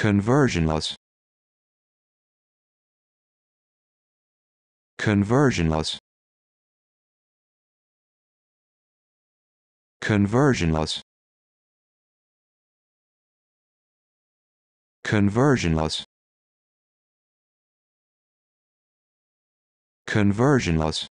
conversionless conversionless conversionless conversionless conversionless